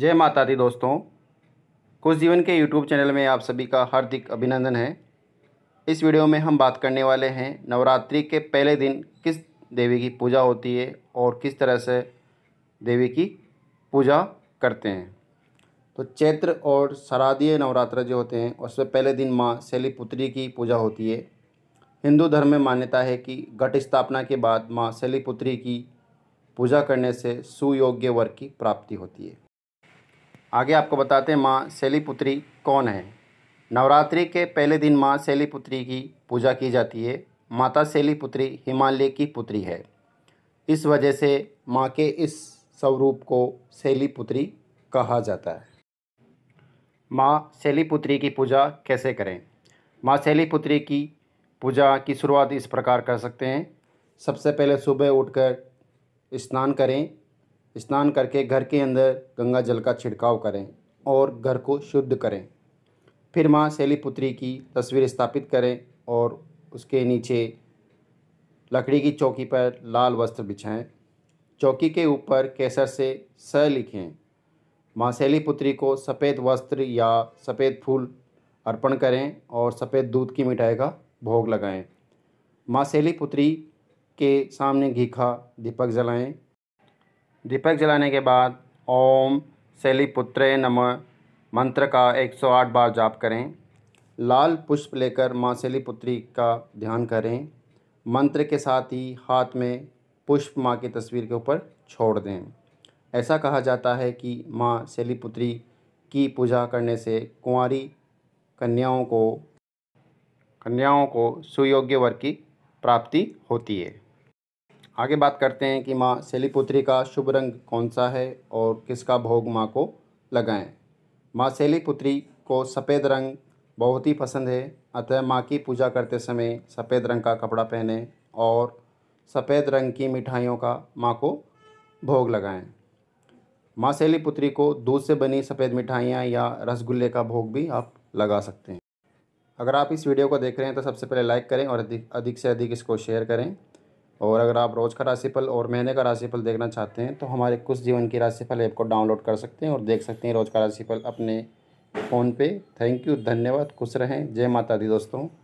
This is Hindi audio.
जय माता दी दोस्तों कुछ जीवन के यूट्यूब चैनल में आप सभी का हार्दिक अभिनंदन है इस वीडियो में हम बात करने वाले हैं नवरात्रि के पहले दिन किस देवी की पूजा होती है और किस तरह से देवी की पूजा करते हैं तो चैत्र और शरादीय नवरात्र जो होते हैं उसमें पहले दिन माँ शैलीपुत्री की पूजा होती है हिंदू धर्म में मान्यता है कि घट स्थापना के बाद माँ शैलीपुत्री की पूजा करने से सुयोग्य वर्ग की प्राप्ति होती है आगे आपको बताते हैं माँ शैलीपुत्री कौन है नवरात्रि के पहले दिन माँ शैलीपुत्री की पूजा की जाती है माता शैलीपुत्री हिमालय की पुत्री है इस वजह से माँ के इस स्वरूप को शैलीपुत्री कहा जाता है माँ शैलीपुत्री की पूजा कैसे करें माँ शैलीपुत्री की पूजा की शुरुआत इस प्रकार कर सकते हैं सबसे पहले सुबह उठकर स्नान करें स्नान करके घर के अंदर गंगा जल का छिड़काव करें और घर को शुद्ध करें फिर माँ शैलीपुत्री की तस्वीर स्थापित करें और उसके नीचे लकड़ी की चौकी पर लाल वस्त्र बिछाएं चौकी के ऊपर केसर से स लिखें माँ शैलीपुत्री को सफ़ेद वस्त्र या सफ़ेद फूल अर्पण करें और सफ़ेद दूध की मिठाई का भोग लगाएं माँ शैलीपुत्री के सामने घीखा दीपक जलाएं दीपक जलाने के बाद ओम शैलीपुत्रे नम मंत्र का 108 बार जाप करें लाल पुष्प लेकर माँ शैलीपुत्री का ध्यान करें मंत्र के साथ ही हाथ में पुष्प माँ की तस्वीर के ऊपर छोड़ दें ऐसा कहा जाता है कि माँ शैलीपुत्री की पूजा करने से कुंवारी कन्याओं को कन्याओं को सुयोग्य वर की प्राप्ति होती है आगे बात करते हैं कि माँ शैलीपुत्री का शुभ रंग कौन सा है और किसका भोग माँ को लगाएं माँ शैलीपुत्री को सफ़ेद रंग बहुत ही पसंद है अतः माँ की पूजा करते समय सफ़ेद रंग का कपड़ा पहने और सफ़ेद रंग की मिठाइयों का माँ को भोग लगाएं माँ शैलीपुत्री को दूध से बनी सफ़ेद मिठाइयाँ या रसगुल्ले का भोग भी आप लगा सकते हैं अगर आप इस वीडियो को देख रहे हैं तो सबसे पहले लाइक करें और अधिक अधिक से अधिक इसको शेयर करें और अगर आप रोज़ का राशिफल और महीने का राशिफल देखना चाहते हैं तो हमारे कुछ जीवन की राशिफल ऐप को डाउनलोड कर सकते हैं और देख सकते हैं रोज़ का राशिफल अपने फ़ोन पे थैंक यू धन्यवाद खुश रहें जय माता दी दोस्तों